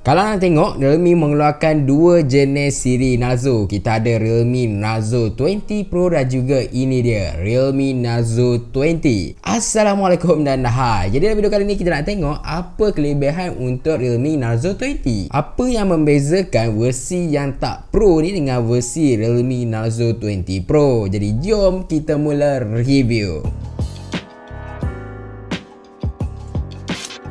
Kalau nak tengok, Realme mengeluarkan dua jenis siri Nazo. Kita ada Realme Nazo 20 Pro dan juga ini dia, Realme Nazo 20. Assalamualaikum dan hai. Jadi dalam video kali ini kita nak tengok apa kelebihan untuk Realme Nazo 20. Apa yang membezakan versi yang tak Pro ni dengan versi Realme Nazo 20 Pro. Jadi jom kita mula review.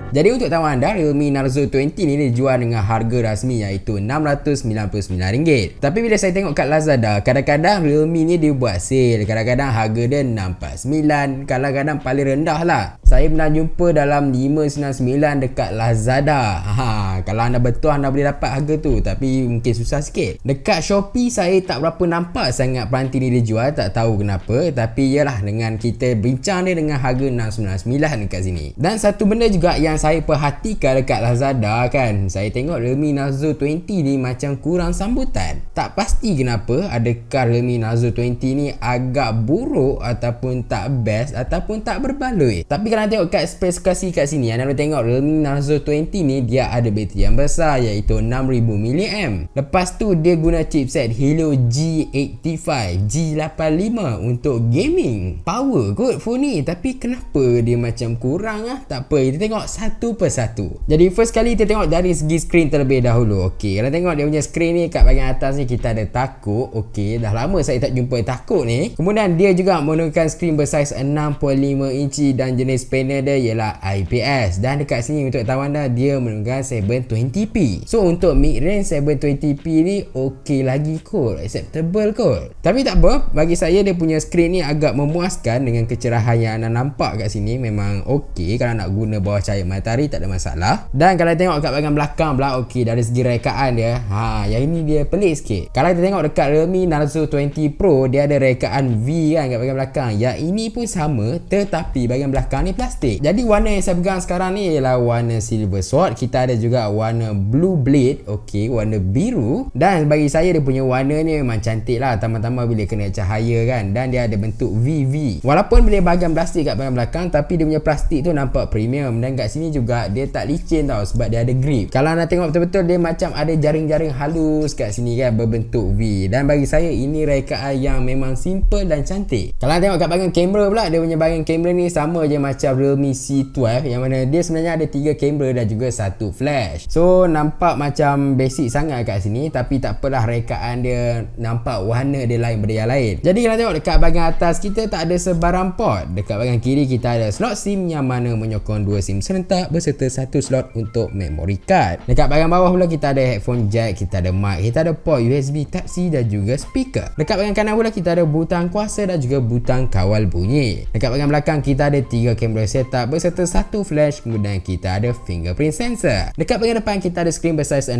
Jadi untuk tahu anda, Realme Narzo 20 ni dijual dengan harga rasmi iaitu RM699. Tapi bila saya tengok kat Lazada, kadang-kadang Realme ni dia buat sale. Kadang-kadang harga dia RM649. Kadang-kadang paling rendah lah. Saya pernah jumpa dalam RM599 dekat Lazada. Ha, kalau anda betul anda boleh dapat harga tu. Tapi mungkin susah sikit. Dekat Shopee saya tak berapa nampak sangat peranti ni dia jual. Tak tahu kenapa. Tapi ialah dengan kita bincang ni dengan harga RM699 dekat sini. Dan satu benda juga yang saya perhatikan dekat Lazada kan Saya tengok Realme Nazo 20 ni macam kurang sambutan Tak pasti kenapa adakah Realme Nazo 20 ni agak buruk Ataupun tak best ataupun tak berbaloi Tapi kalau tengok kat spesifikasi kat sini Anda boleh tengok Realme Nazo 20 ni dia ada bateri yang besar Iaitu 6000mAh Lepas tu dia guna chipset Helio G85 G85 untuk gaming Power kot phone ni Tapi kenapa dia macam kurang ah? Tak apa kita tengok satu satu persatu. Jadi first kali kita tengok dari segi screen terlebih dahulu. Okey, kalau tengok dia punya screen ni kat bahagian atas ni kita ada takuk. Okey, dah lama saya tak jumpa takuk ni. Kemudian dia juga menggunakan screen bersaiz 6.5 inci dan jenis panel dia ialah IPS. Dan dekat sini untuk tawanda dia menggunakan 720p. So untuk mid range 720p ni okey lagi kot, acceptable kot. Tapi tak apa, bagi saya dia punya screen ni agak memuaskan dengan kecerahan yang anda nampak kat sini memang okey kalau nak guna bawah cahaya hatari tak ada masalah dan kalau tengok kat bahagian belakang pula okey dari segi rekaan dia ha yang ini dia pelik sikit kalau kita tengok dekat Realme Narzo 20 Pro dia ada rekaan V kan kat bahagian belakang yang ini pun sama tetapi bahagian belakang ni plastik jadi warna yang saya pegang sekarang ni ialah warna silver sword kita ada juga warna blue blade okey warna biru dan bagi saya dia punya warna ni memang cantik lah tambah-tambah bila kena cahaya kan dan dia ada bentuk VV walaupun bila bahagian plastik kat bahagian belakang tapi dia punya plastik tu nampak premium dan kat sini juga dia tak licin tau sebab dia ada grip. Kalau anda tengok betul-betul dia macam ada jaring-jaring halus kat sini kan berbentuk V. Dan bagi saya ini rekaan yang memang simple dan cantik. Kalau anda tengok kat bahagian kamera pula dia punya bahagian kamera ni sama je macam Realme C12 yang mana dia sebenarnya ada 3 kamera dan juga satu flash. So nampak macam basic sangat kat sini tapi tak apalah rekaan dia nampak warna dia lain daripada yang lain. Jadi kalau tengok dekat bahagian atas kita tak ada sebarang port. Dekat bahagian kiri kita ada slot SIM yang mana menyokong dua SIM serentak pusat beserta satu slot untuk memory card. Dekat bahagian bawah pula kita ada headphone jack, kita ada mic, kita ada port USB Type-C dan juga speaker. Dekat bahagian kanan pula kita ada butang kuasa dan juga butang kawal bunyi. Dekat bahagian belakang kita ada tiga kamera setup beserta satu flash kemudian kita ada fingerprint sensor. Dekat bahagian depan kita ada skrin bersaiz 6.5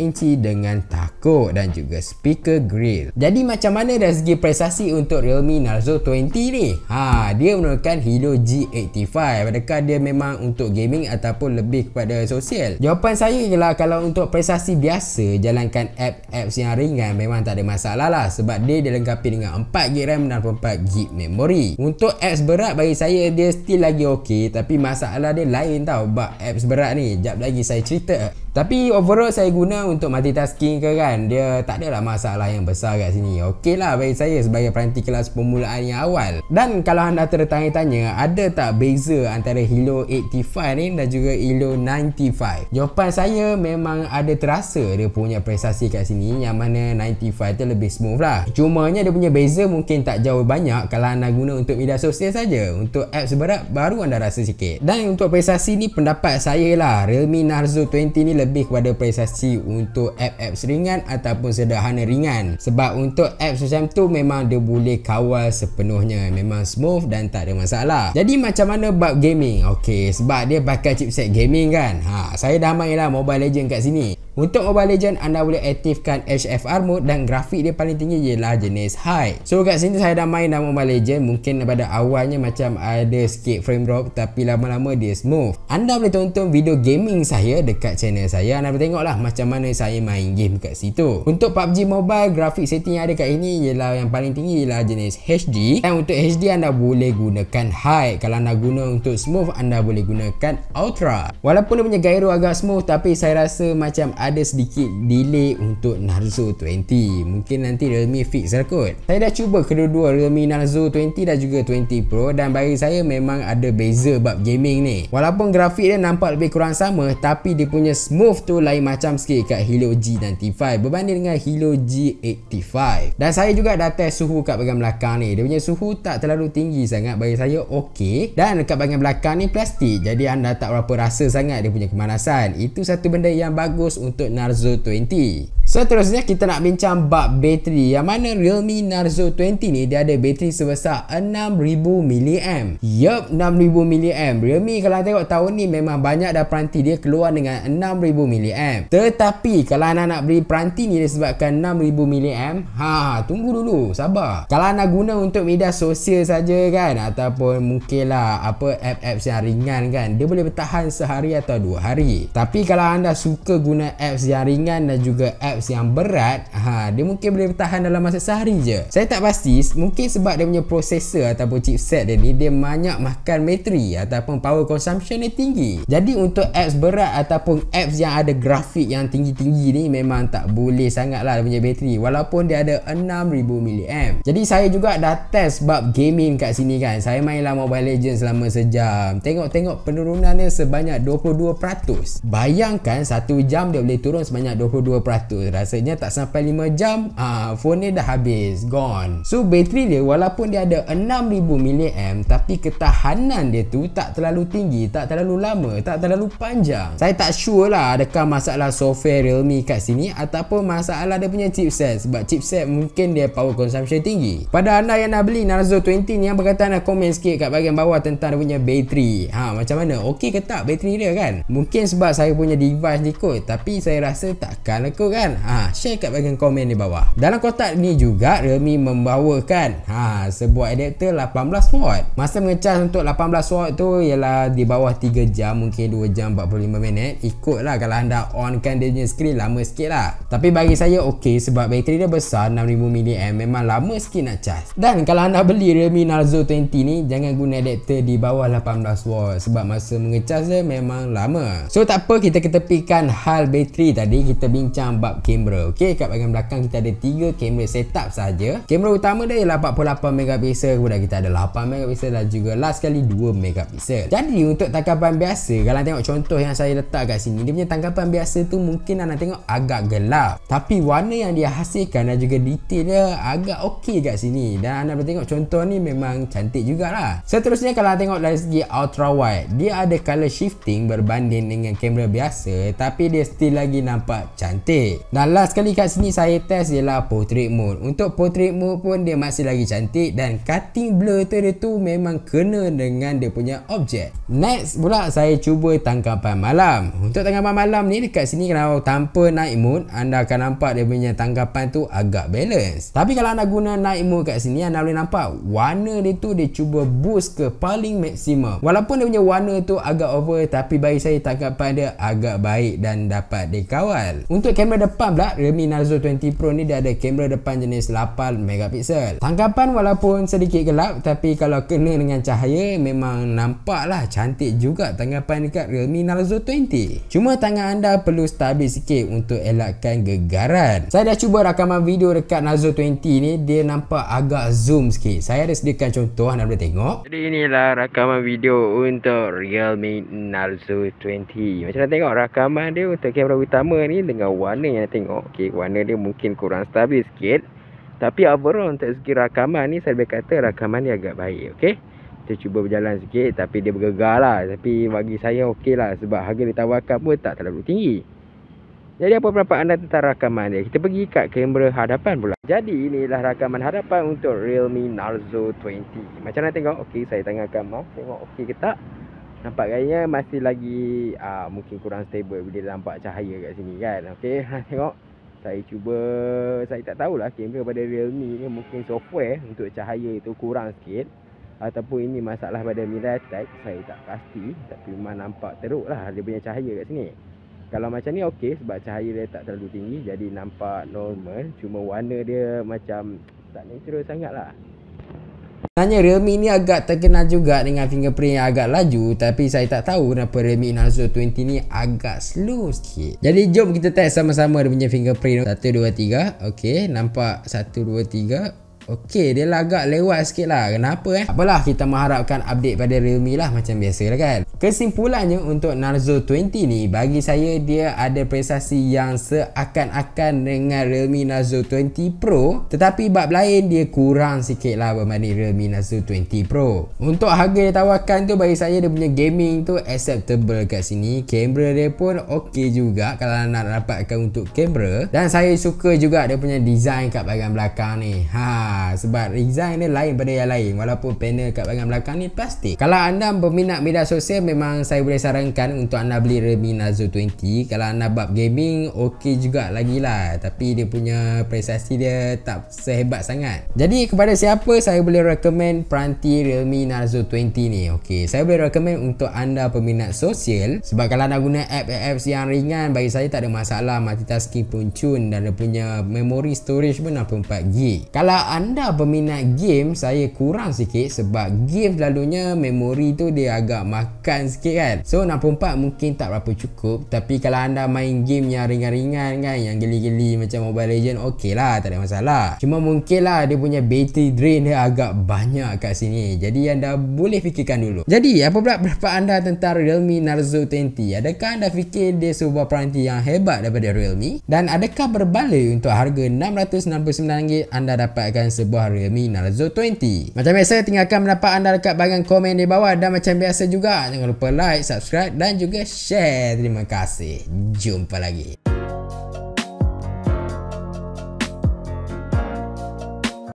inci dengan tako dan juga speaker grill. Jadi macam mana dari segi prestasi untuk Realme Narzo 20 ni? Ha, dia menggunakan Hilo G85. Adakah dia memang untuk gaming ataupun lebih kepada sosial? Jawapan saya ialah kalau untuk prestasi biasa, jalankan app-apps yang ringan memang tak ada masalah lah sebab dia dilengkapi dengan 4GB RAM dan 4GB memory. Untuk apps berat bagi saya dia still lagi okey tapi masalah dia lain tau bug apps berat ni. Jap lagi saya cerita. Tapi overall saya guna untuk multitasking ke kan Dia tak adalah masalah yang besar kat sini Okey lah bagi saya sebagai peranti kelas permulaan yang awal Dan kalau anda tertanya-tanya Ada tak beza antara Hilo 85 ni dan juga Hilo 95 Jawapan saya memang ada terasa dia punya prestasi kat sini Yang mana 95 tu lebih smooth lah Cumanya dia punya beza mungkin tak jauh banyak Kalau anda guna untuk media sosial saja Untuk apps berat baru anda rasa sikit Dan untuk prestasi ni pendapat saya lah Realme Narzo 20 ni lebih lebih kepada prestasi untuk app-app ringan ataupun sederhana ringan sebab untuk app macam tu memang dia boleh kawal sepenuhnya memang smooth dan tak ada masalah jadi macam mana bab gaming ok sebab dia pakai chipset gaming kan ha, saya dah main lah mobile legend kat sini untuk Mobile Legend anda boleh aktifkan HFR mode dan grafik dia paling tinggi ialah jenis high. So kat sini saya dah main nama Mobile Legend mungkin pada awalnya macam ada sikit frame drop tapi lama-lama dia smooth. Anda boleh tonton video gaming saya dekat channel saya anda boleh tengoklah macam mana saya main game kat situ. Untuk PUBG Mobile grafik setting yang ada kat ini ialah yang paling tinggi ialah jenis HD dan untuk HD anda boleh gunakan high. Kalau anda guna untuk smooth anda boleh gunakan ultra. Walaupun dia punya gyro agak smooth tapi saya rasa macam ada sedikit delay untuk Narzo 20 mungkin nanti Realme fix lah kot saya dah cuba kedua-dua Realme Narzo 20 dan juga 20 Pro dan bagi saya memang ada beza bab gaming ni walaupun grafik dia nampak lebih kurang sama tapi dia punya smooth tu lain macam sikit kat Helio G95 berbanding dengan Helio G85 dan saya juga dah test suhu kat bagian belakang ni dia punya suhu tak terlalu tinggi sangat bagi saya okey dan kat bagian belakang ni plastik jadi anda tak berapa rasa sangat dia punya kemanasan itu satu benda yang bagus untuk untuk Narzo 20. Seterusnya kita nak bincang bab bateri yang mana Realme Narzo 20 ni dia ada bateri sebesar 6000 mAh. Yup 6000 mAh. Realme kalau tengok tahun ni memang banyak dah peranti dia keluar dengan 6000 mAh. Tetapi kalau anda nak beli peranti ni disebabkan 6000 mAh, ha tunggu dulu, sabar. Kalau anda guna untuk media sosial saja kan ataupun mungkinlah apa app-apps yang ringan kan, dia boleh bertahan sehari atau dua hari. Tapi kalau anda suka guna apps yang ringan dan juga apps vibes yang berat ha, dia mungkin boleh bertahan dalam masa sehari je saya tak pasti mungkin sebab dia punya prosesor ataupun chipset dia ni dia banyak makan bateri ataupun power consumption dia tinggi jadi untuk apps berat ataupun apps yang ada grafik yang tinggi-tinggi ni memang tak boleh sangat lah dia punya bateri walaupun dia ada 6000 mAh jadi saya juga dah test bab gaming kat sini kan saya main lah Mobile Legends selama sejam tengok-tengok penurunan dia sebanyak 22% bayangkan satu jam dia boleh turun sebanyak 22% rasanya tak sampai 5 jam ah phone ni dah habis gone so bateri dia walaupun dia ada 6000 mAh tapi ketahanan dia tu tak terlalu tinggi tak terlalu lama tak terlalu panjang saya tak sure lah adakah masalah software realme kat sini ataupun masalah dia punya chipset sebab chipset mungkin dia power consumption tinggi pada anda yang nak beli Narzo 20 ni yang berkata nak komen sikit kat bahagian bawah tentang dia punya bateri ha macam mana okey ke tak bateri dia kan mungkin sebab saya punya device ni kot tapi saya rasa takkan aku kan ha, share kat bagian komen di bawah dalam kotak ni juga Realme membawakan ha, sebuah adapter 18W masa mengecas untuk 18W tu ialah di bawah 3 jam mungkin 2 jam 45 minit ikutlah kalau anda onkan dia punya screen lama sikit lah tapi bagi saya ok sebab bateri dia besar 6000mAh memang lama sikit nak cas dan kalau anda beli Realme Narzo 20 ni jangan guna adapter di bawah 18W sebab masa mengecas dia memang lama so tak apa kita ketepikan hal bateri tadi kita bincang bab kamera. Okey, kat bahagian belakang kita ada tiga kamera setup saja. Kamera utama dia ialah 48 megapiksel, kemudian kita ada 8 megapiksel dan juga last sekali 2 megapiksel. Jadi untuk tangkapan biasa, kalau tengok contoh yang saya letak kat sini, dia punya tangkapan biasa tu mungkin anda tengok agak gelap. Tapi warna yang dia hasilkan dan juga detail dia agak okey kat sini. Dan anda boleh tengok contoh ni memang cantik jugalah. Seterusnya kalau anda tengok dari segi ultra wide, dia ada colour shifting berbanding dengan kamera biasa tapi dia still lagi nampak cantik. Dan last sekali kat sini saya test ialah portrait mode. Untuk portrait mode pun dia masih lagi cantik dan cutting blur tu dia tu memang kena dengan dia punya objek. Next pula saya cuba tangkapan malam. Untuk tangkapan malam ni dekat sini kalau tanpa night mode anda akan nampak dia punya tangkapan tu agak balance. Tapi kalau anda guna night mode kat sini anda boleh nampak warna dia tu dia cuba boost ke paling maksimum. Walaupun dia punya warna tu agak over tapi bagi saya tangkapan dia agak baik dan dapat dikawal. Untuk kamera depan depan pula Realme Narzo 20 Pro ni dia ada kamera depan jenis 8 megapiksel. Tangkapan walaupun sedikit gelap tapi kalau kena dengan cahaya memang nampaklah cantik juga tangkapan dekat Realme Narzo 20. Cuma tangan anda perlu stabil sikit untuk elakkan gegaran. Saya dah cuba rakaman video dekat Narzo 20 ni dia nampak agak zoom sikit. Saya ada sediakan contoh anda boleh tengok. Jadi inilah rakaman video untuk Realme Narzo 20. Macam mana tengok rakaman dia untuk kamera utama ni dengan warna yang tengok okay, warna dia mungkin kurang stabil sikit tapi overall untuk segi rakaman ni saya boleh kata rakaman ni agak baik okey kita cuba berjalan sikit tapi dia bergegar lah tapi bagi saya okey lah sebab harga ditawarkan pun tak terlalu tinggi jadi apa pendapat anda tentang rakaman dia? Kita pergi kat kamera hadapan pula. Jadi inilah rakaman hadapan untuk Realme Narzo 20. Macam mana tengok? Okey, saya tengah kamera. Tengok okey ke tak? Nampak gayanya masih lagi uh, mungkin kurang stable bila nampak cahaya kat sini kan. Okey, ha tengok. Saya cuba saya tak tahulah kamera pada Realme ni mungkin software untuk cahaya itu kurang sikit ataupun ini masalah pada MediaTek saya tak pasti tapi memang nampak teruklah dia punya cahaya kat sini. Kalau macam ni okey sebab cahaya dia tak terlalu tinggi jadi nampak normal cuma warna dia macam tak natural sangatlah. lah Sebenarnya Realme ni agak terkenal juga dengan fingerprint yang agak laju Tapi saya tak tahu kenapa Realme Narzo 20 ni agak slow sikit Jadi jom kita test sama-sama dia punya fingerprint 1, 2, 3 Okay, nampak 1, 2, 3 Okey, dia lagak lewat sikit lah. Kenapa eh? Apalah, kita mengharapkan update pada Realme lah macam biasa lah kan. Kesimpulannya untuk Narzo 20 ni, bagi saya dia ada prestasi yang seakan-akan dengan Realme Narzo 20 Pro. Tetapi bab lain, dia kurang sikit lah berbanding Realme Narzo 20 Pro. Untuk harga dia tawarkan tu, bagi saya dia punya gaming tu acceptable kat sini. Kamera dia pun okey juga kalau nak dapatkan untuk kamera. Dan saya suka juga dia punya design kat bahagian belakang ni. Haa. Ah, sebab design dia lain pada yang lain walaupun panel kat bahagian belakang ni plastik kalau anda berminat media sosial memang saya boleh sarankan untuk anda beli Redmi Nazo 20 kalau anda bab gaming okey juga lagi lah tapi dia punya prestasi dia tak sehebat sangat jadi kepada siapa saya boleh recommend peranti Realme Nazo 20 ni okey saya boleh recommend untuk anda peminat sosial sebab kalau anda guna app apps yang ringan bagi saya tak ada masalah multitasking pun cun dan dia punya memory storage pun 64GB kalau anda anda peminat game saya kurang sikit sebab game selalunya memori tu dia agak makan sikit kan so 64 mungkin tak berapa cukup tapi kalau anda main game yang ringan-ringan kan yang geli-geli macam Mobile Legends okey lah tak ada masalah cuma mungkin lah dia punya battery drain dia agak banyak kat sini jadi anda boleh fikirkan dulu jadi apa pula pendapat anda tentang Realme Narzo 20 adakah anda fikir dia sebuah peranti yang hebat daripada Realme dan adakah berbaloi untuk harga RM669 anda dapatkan sebuah Realme Narzo 20. Macam biasa tinggalkan pendapat anda dekat bahagian komen di bawah dan macam biasa juga jangan lupa like, subscribe dan juga share. Terima kasih. Jumpa lagi.